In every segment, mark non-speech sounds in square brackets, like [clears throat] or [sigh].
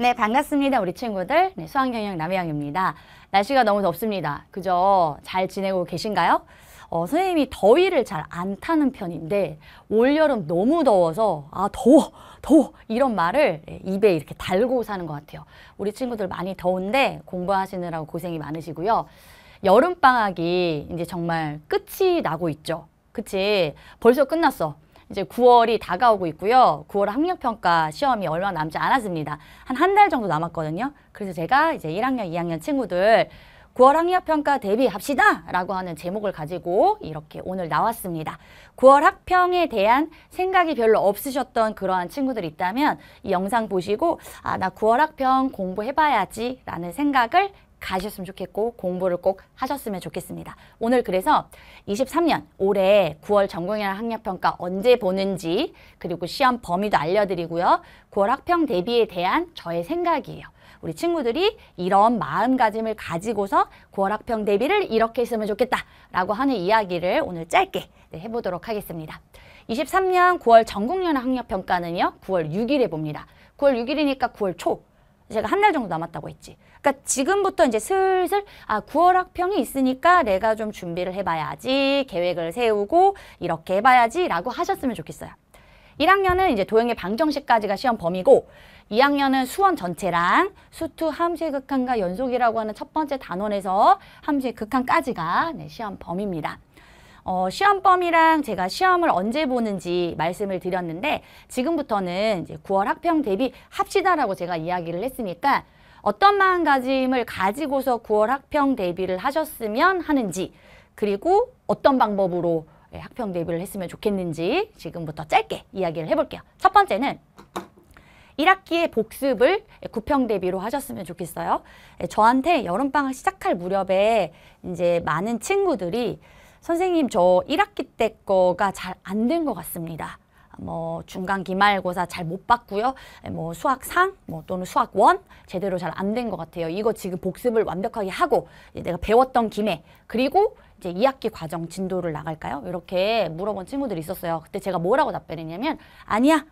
네, 반갑습니다. 우리 친구들. 네, 수학영역 남해영입니다. 날씨가 너무 덥습니다. 그죠? 잘 지내고 계신가요? 어, 선생님이 더위를 잘 안 타는 편인데 올여름 너무 더워서 아 더워 더워 이런 말을 예, 입에 이렇게 달고 사는 것 같아요. 우리 친구들 많이 더운데 공부하시느라고 고생이 많으시고요. 여름방학이 이제 정말 끝이 나고 있죠. 그치? 벌써 끝났어. 이제 9월이 다가오고 있고요. 9월 학력평가 시험이 얼마 남지 않았습니다. 한 한 달 정도 남았거든요. 그래서 제가 이제 1학년, 2학년 친구들 9월 학력평가 대비합시다! 라고 하는 제목을 가지고 이렇게 오늘 나왔습니다. 9월 학평에 대한 생각이 별로 없으셨던 그러한 친구들 있다면 이 영상 보시고 아, 나 9월 학평 공부해봐야지 라는 생각을 가셨으면 좋겠고 공부를 꼭 하셨으면 좋겠습니다. 오늘 그래서 23년 올해 9월 전공이나 학력평가 언제 보는지 그리고 시험 범위도 알려드리고요. 9월 학평 대비에 대한 저의 생각이에요. 우리 친구들이 이런 마음가짐을 가지고서 9월 학평 대비를 이렇게 했으면 좋겠다라고 하는 이야기를 오늘 짧게 네, 해보도록 하겠습니다. 23년 9월 전공연 학력평가는요. 9월 6일에 봅니다. 9월 6일이니까 9월 초 제가 한 달 정도 남았다고 했지. 그러니까 지금부터 이제 슬슬 아 9월 학평이 있으니까 내가 좀 준비를 해봐야지 계획을 세우고 이렇게 해봐야지라고 하셨으면 좋겠어요. 1학년은 이제 도형의 방정식까지가 시험 범위고 2학년은 수원 전체랑 수투 함수의 극한과 연속이라고 하는 첫 번째 단원에서 함수의 극한까지가 네, 시험 범위입니다. 어, 시험 범위랑 제가 시험을 언제 보는지 말씀을 드렸는데 지금부터는 이제 9월 학평 대비 합시다라고 제가 이야기를 했으니까 어떤 마음가짐을 가지고서 9월 학평 대비를 하셨으면 하는지 그리고 어떤 방법으로 예, 학평 대비를 했으면 좋겠는지 지금부터 짧게 이야기를 해볼게요. 첫 번째는 1학기에 복습을 9평 대비로 하셨으면 좋겠어요. 예, 저한테 여름방학 시작할 무렵에 이제 많은 친구들이 선생님 저 1학기 때 거가 잘 안 된 것 같습니다. 뭐 중간 기말고사 잘 못 봤고요. 뭐 수학상 뭐 또는 수학원 제대로 잘 안 된 것 같아요. 이거 지금 복습을 완벽하게 하고 내가 배웠던 김에 그리고 이제 2학기 과정 진도를 나갈까요? 이렇게 물어본 친구들이 있었어요. 그때 제가 뭐라고 답변했냐면 아니야.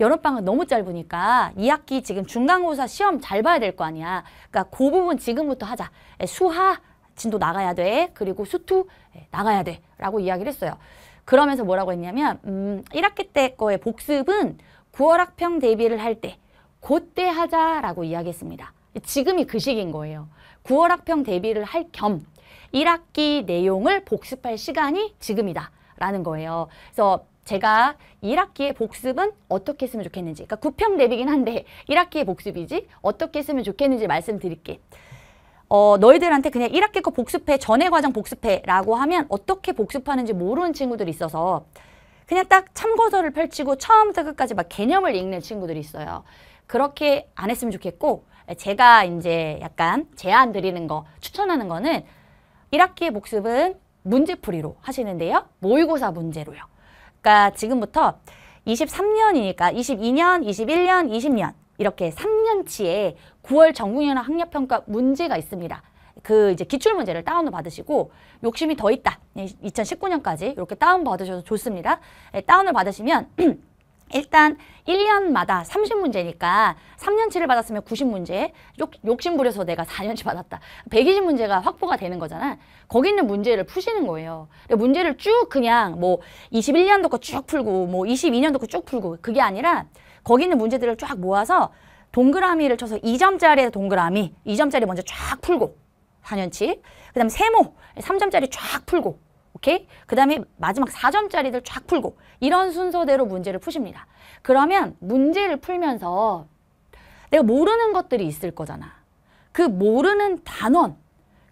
여름방학 너무 짧으니까 2학기 지금 중간고사 시험 잘 봐야 될 거 아니야. 그러니까 그 부분 지금부터 하자. 예, 수학 진도 나가야 돼. 그리고 수투 예, 나가야 돼. 라고 이야기를 했어요. 그러면서 뭐라고 했냐면 음, 1학기 때 거의 복습은 9월 학평 대비를 할때 그때 하자라고 이야기했습니다. 지금이 그 시기인 거예요. 9월 학평 대비를 할 겸 1학기 내용을 복습할 시간이 지금이다. 라는 거예요. 그래서 제가 1학기의 복습은 어떻게 했으면 좋겠는지 그러니까 9평 대비긴 한데 1학기의 복습이지 어떻게 했으면 좋겠는지 말씀드릴게. 요 어, 너희들한테 그냥 1학기 거 복습해, 전해 과정 복습해라고 하면 어떻게 복습하는지 모르는 친구들이 있어서 그냥 딱 참고서를 펼치고 처음부터 끝까지 막 개념을 읽는 친구들이 있어요. 그렇게 안 했으면 좋겠고 제가 이제 약간 제안 드리는 거 추천하는 거는 1학기의 복습은 문제풀이로 하시는데요. 모의고사 문제로요. 그러니까 지금부터 23년이니까 22년, 21년, 20년 이렇게 3 평상치에 9월 전국연합 학력평가 문제가 있습니다. 그 이제 기출 문제를 다운로 받으시고 욕심이 더 있다. 2019년까지 이렇게 다운 받으셔도 좋습니다. 예, 다운을 받으시면 [clears throat] 일단 1년마다 30문제니까 3년치를 받았으면 90문제 욕심 부려서 내가 4년치 받았다. 120문제가 확보가 되는 거잖아. 거기 있는 문제를 푸시는 거예요. 문제를 쭉 그냥 뭐 21년도 거 쭉 풀고 뭐 22년도 거 쭉 풀고 그게 아니라 거기 있는 문제들을 쫙 모아서 동그라미를 쳐서 2점짜리 에서 동그라미, 2점짜리 먼저 쫙 풀고 4년치. 그 다음에 세모, 3점짜리 쫙 풀고 오케이? 그 다음에 마지막 4점짜리들 쫙 풀고 이런 순서대로 문제를 푸십니다. 그러면 문제를 풀면서 내가 모르는 것들이 있을 거잖아. 그 모르는 단원,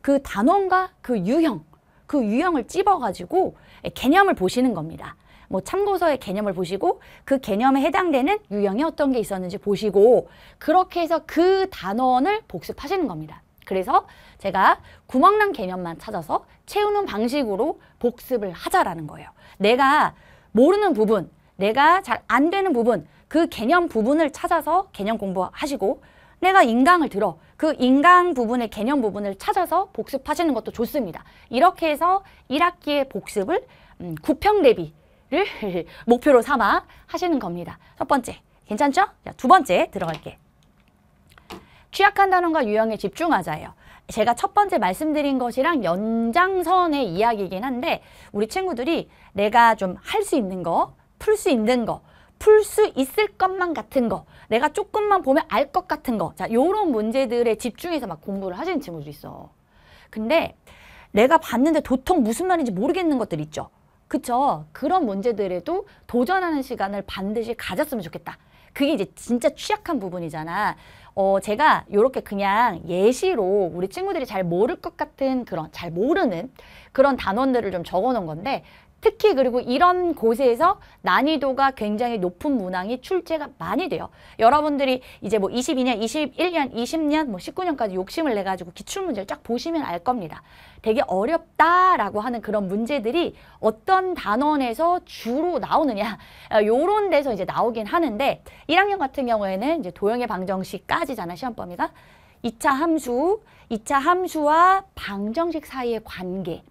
그 단원과 그 유형, 그 유형을 찝어가지고 개념을 보시는 겁니다. 뭐 참고서의 개념을 보시고 그 개념에 해당되는 유형이 어떤 게 있었는지 보시고 그렇게 해서 그 단원을 복습하시는 겁니다. 그래서 제가 구멍난 개념만 찾아서 채우는 방식으로 복습을 하자라는 거예요. 내가 모르는 부분, 내가 잘 안 되는 부분, 그 개념 부분을 찾아서 개념 공부하시고 내가 인강을 들어 그 인강 부분의 개념 부분을 찾아서 복습하시는 것도 좋습니다. 이렇게 해서 1학기의 복습을 음, 9평 대비 를 [laughs] 목표로 삼아 하시는 겁니다. 첫 번째, 괜찮죠? 자, 두 번째 들어갈게. 취약한 단어가 유형에 집중하자예요. 제가 첫 번째 말씀드린 것이랑 연장선의 이야기이긴 한데 우리 친구들이 내가 좀 할 수 있는 거, 풀 수 있는 거, 풀 수 있을 것만 같은 거, 내가 조금만 보면 알 것 같은 거 자, 요런 문제들에 집중해서 막 공부를 하시는 친구들이 있어. 근데 내가 봤는데 도통 무슨 말인지 모르겠는 것들 있죠. 그렇죠 그런 문제들에도 도전하는 시간을 반드시 가졌으면 좋겠다. 그게 이제 진짜 취약한 부분이잖아. 어, 제가 이렇게 그냥 예시로 우리 친구들이 잘 모를 것 같은 그런 잘 모르는 그런 단원들을 좀 적어놓은 건데 특히 그리고 이런 곳에서 난이도가 굉장히 높은 문항이 출제가 많이 돼요. 여러분들이 이제 뭐 22년, 21년, 20년, 뭐 19년까지 욕심을 내가지고 기출문제를 쫙 보시면 알 겁니다. 되게 어렵다라고 하는 그런 문제들이 어떤 단원에서 주로 나오느냐 아, 요런 데서 이제 나오긴 하는데 1학년 같은 경우에는 이제 도형의 방정식까지잖아 시험 범위가 2차 함수, 2차 함수와 방정식 사이의 관계,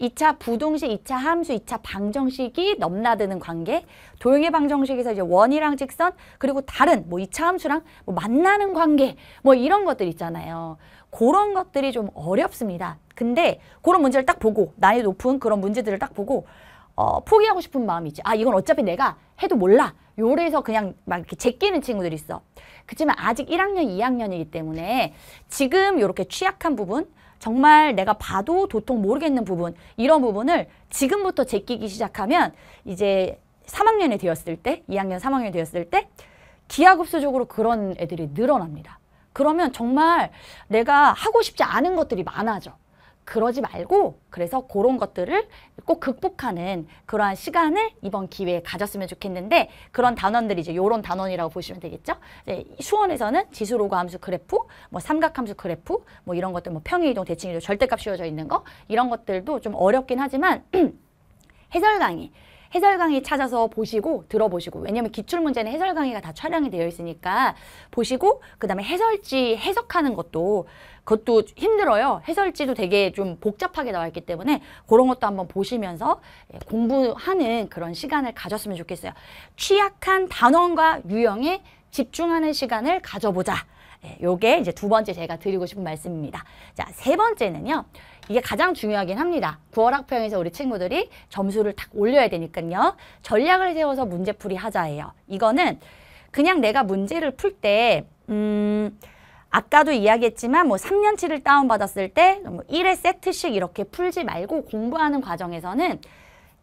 2차 부동식, 2차 함수, 2차 방정식이 넘나드는 관계, 도형의 방정식에서 이제 원이랑 직선, 그리고 다른 뭐 2차 함수랑 뭐 만나는 관계, 뭐 이런 것들 있잖아요. 그런 것들이 좀 어렵습니다. 근데 그런 문제를 딱 보고, 난이 높은 그런 문제들을 딱 보고, 어, 포기하고 싶은 마음이 있지. 아, 이건 어차피 내가 해도 몰라. 요래서 그냥 막 이렇게 제끼는 친구들이 있어. 그렇지만 아직 1학년, 2학년이기 때문에 지금 이렇게 취약한 부분, 정말 내가 봐도 도통 모르겠는 부분, 이런 부분을 지금부터 제끼기 시작하면 이제 3학년이 되었을 때, 2학년, 3학년이 되었을 때 기하급수적으로 그런 애들이 늘어납니다. 그러면 정말 내가 하고 싶지 않은 것들이 많아져. 그러지 말고 그래서 그런 것들을 꼭 극복하는 그러한 시간을 이번 기회에 가졌으면 좋겠는데 그런 단원들이 이제 요런 단원이라고 보시면 되겠죠. 네, 수원에서는 지수 로그 함수 그래프, 뭐 삼각 함수 그래프, 뭐 이런 것들 뭐 평행 이동 대칭 이동 절대값 씌워져 있는 거 이런 것들도 좀 어렵긴 하지만 [clears throat] 해설 강의 해설 강의 찾아서 보시고 들어보시고 왜냐면 기출 문제는 해설 강의가 다 촬영이 되어 있으니까 보시고 그다음에 해설지 해석하는 것도 그것도 힘들어요. 해설지도 되게 좀 복잡하게 나와 있기 때문에 그런 것도 한번 보시면서 예, 공부하는 그런 시간을 가졌으면 좋겠어요. 취약한 단원과 유형에 집중하는 시간을 가져보자. 예, 요게 이제 두 번째 제가 드리고 싶은 말씀입니다. 자, 세 번째는요. 이게 가장 중요하긴 합니다. 9월 학평에서 우리 친구들이 점수를 탁 올려야 되니까요. 전략을 세워서 문제풀이 하자예요. 이거는 그냥 내가 문제를 풀 때, 음, 아까도 이야기했지만 뭐 3년치를 다운받았을 때뭐 1회 세트씩 이렇게 풀지 말고 공부하는 과정에서는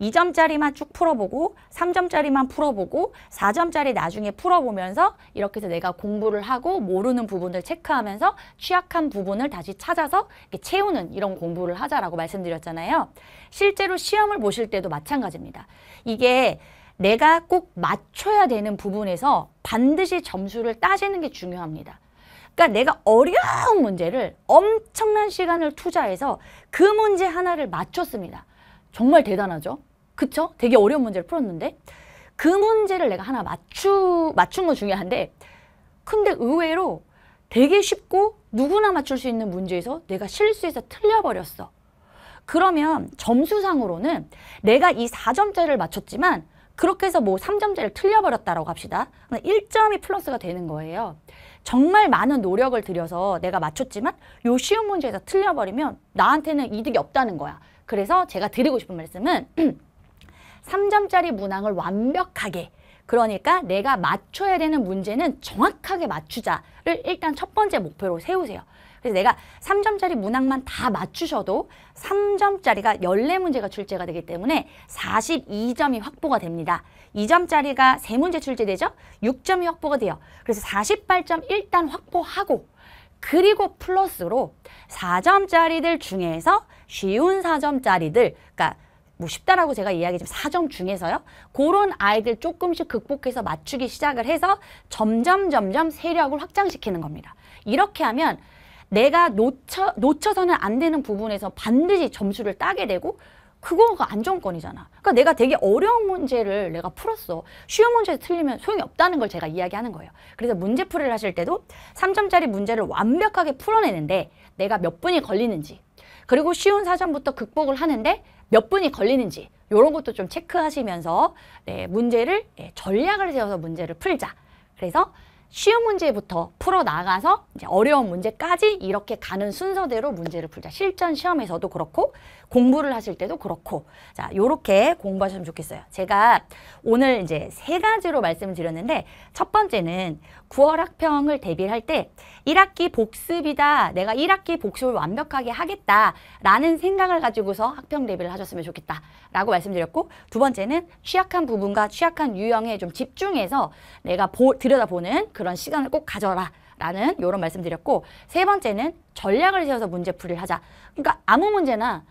2점짜리만쭉 풀어보고 3점짜리만 풀어보고 4점짜리 나중에 풀어보면서 이렇게 해서 내가 공부를 하고 모르는 부분을 체크하면서 취약한 부분을 다시 찾아서 채우는 이런 공부를 하자라고 말씀드렸잖아요. 실제로 시험을 보실 때도 마찬가지입니다. 이게 내가 꼭 맞춰야 되는 부분에서 반드시 점수를 따시는 게 중요합니다. 그러니까 내가 어려운 문제를 엄청난 시간을 투자해서 그 문제 하나를 맞췄습니다. 정말 대단하죠? 그쵸? 되게 어려운 문제를 풀었는데 그 문제를 내가 하나 맞추, 맞춘 건 중요한데 근데 의외로 되게 쉽고 누구나 맞출 수 있는 문제에서 내가 실수해서 틀려버렸어. 그러면 점수상으로는 내가 이 4점짜리를 맞췄지만 그렇게 해서 뭐 3점짜리를 틀려버렸다라고 합시다. 1점이 그러니까 플러스가 되는 거예요. 정말 많은 노력을 들여서 내가 맞췄지만 요 쉬운 문제에서 틀려버리면 나한테는 이득이 없다는 거야. 그래서 제가 드리고 싶은 말씀은 [clears throat] 3점짜리 문항을 완벽하게 그러니까 내가 맞춰야 되는 문제는 정확하게 맞추자를 일단 첫 번째 목표로 세우세요. 그래서 내가 3점짜리 문항만 다 맞추셔도 3점짜리가 14문제가 출제가 되기 때문에 42점이 확보가 됩니다. 2점짜리가 3문제 출제되죠? 6점이 확보가 돼요. 그래서 48점 일단 확보하고 그리고 플러스로 4점짜리들 중에서 쉬운 4점짜리들 그러니까 뭐 쉽다라고 제가 이야기했지만 4점 중에서요. 그런 아이들 조금씩 극복해서 맞추기 시작을 해서 점점 점점 세력을 확장시키는 겁니다. 이렇게 하면 내가 놓쳐, 놓쳐서는 안 되는 부분에서 반드시 점수를 따게 되고 그거가 안정권이잖아. 그러니까 내가 되게 어려운 문제를 내가 풀었어. 쉬운 문제에서 틀리면 소용이 없다는 걸 제가 이야기하는 거예요. 그래서 문제풀이를 하실 때도 3점짜리 문제를 완벽하게 풀어내는데 내가 몇 분이 걸리는지 그리고 쉬운 사전부터 극복을 하는데 몇 분이 걸리는지 이런 것도 좀 체크하시면서 네, 문제를 네, 전략을 세워서 문제를 풀자. 그래서 쉬운 문제부터 풀어나가서 이제 어려운 문제까지 이렇게 가는 순서대로 문제를 풀자. 실전 시험에서도 그렇고 공부를 하실 때도 그렇고 자 요렇게 공부하시면 좋겠어요. 제가 오늘 이제 세 가지로 말씀을 드렸는데 첫 번째는 9월 학평을 대비할 때 1학기 복습이다. 내가 1학기 복습을 완벽하게 하겠다라는 생각을 가지고서 학평 대비를 하셨으면 좋겠다라고 말씀드렸고 두 번째는 취약한 부분과 취약한 유형에 좀 집중해서 내가 보, 들여다보는 그런 시간을 꼭 가져라. 라는 요런 말씀드렸고 세 번째는 전략을 세워서 문제풀이를 하자. 그러니까 아무 문제나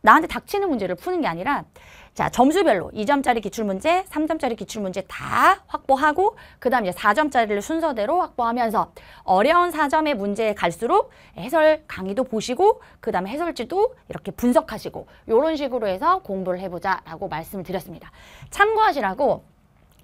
나한테 닥치는 문제를 푸는 게 아니라 자 점수별로 이점짜리 기출문제, 삼점짜리 기출문제 다 확보하고 그 다음 이제 사점짜리를 순서대로 확보하면서 어려운 사점의 문제에 갈수록 해설 강의도 보시고 그 다음에 해설지도 이렇게 분석하시고 이런 식으로 해서 공부를 해보자라고 말씀을 드렸습니다. 참고하시라고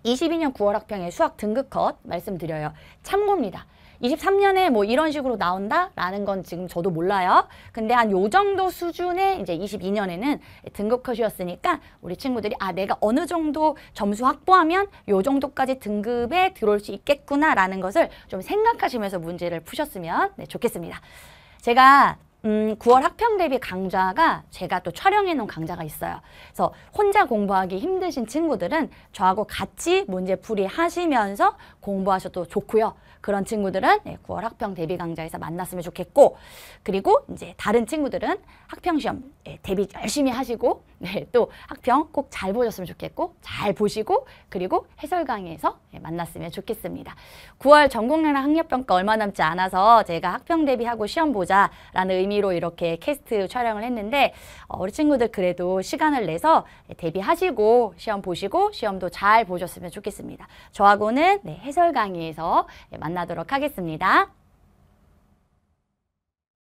22년 9월 학평의 수학 등급 컷 말씀드려요. 참고입니다. 23년에 뭐 이런 식으로 나온다라는 건 지금 저도 몰라요. 근데 한 요 정도 수준의 이제 22년에는 등급 컷이었으니까 우리 친구들이 아 내가 어느 정도 점수 확보하면 요 정도까지 등급에 들어올 수 있겠구나라는 것을 좀 생각하시면서 문제를 푸셨으면 네, 좋겠습니다. 제가 음, 9월 학평 대비 강좌가 제가 또 촬영해 놓은 강좌가 있어요. 그래서 혼자 공부하기 힘드신 친구들은 저하고 같이 문제 풀이 하시면서 공부하셔도 좋고요. 그런 친구들은 9월 학평 대비 강좌에서 만났으면 좋겠고 그리고 이제 다른 친구들은 학평 시험 예, 대비 열심히 하시고 네, 또 학평 꼭 잘 보셨으면 좋겠고 잘 보시고 그리고 해설 강의에서 예, 만났으면 좋겠습니다. 9월 전공나라 학력평가 얼마 남지 않아서 제가 학평 대비하고 시험 보자라는 의미로 이렇게 캐스트 촬영을 했는데 어, 우리 친구들 그래도 시간을 내서 예, 대비하시고 시험 보시고 시험도 잘 보셨으면 좋겠습니다. 저하고는 네, 해설 강의에서 예, 만나도록 하겠습니다.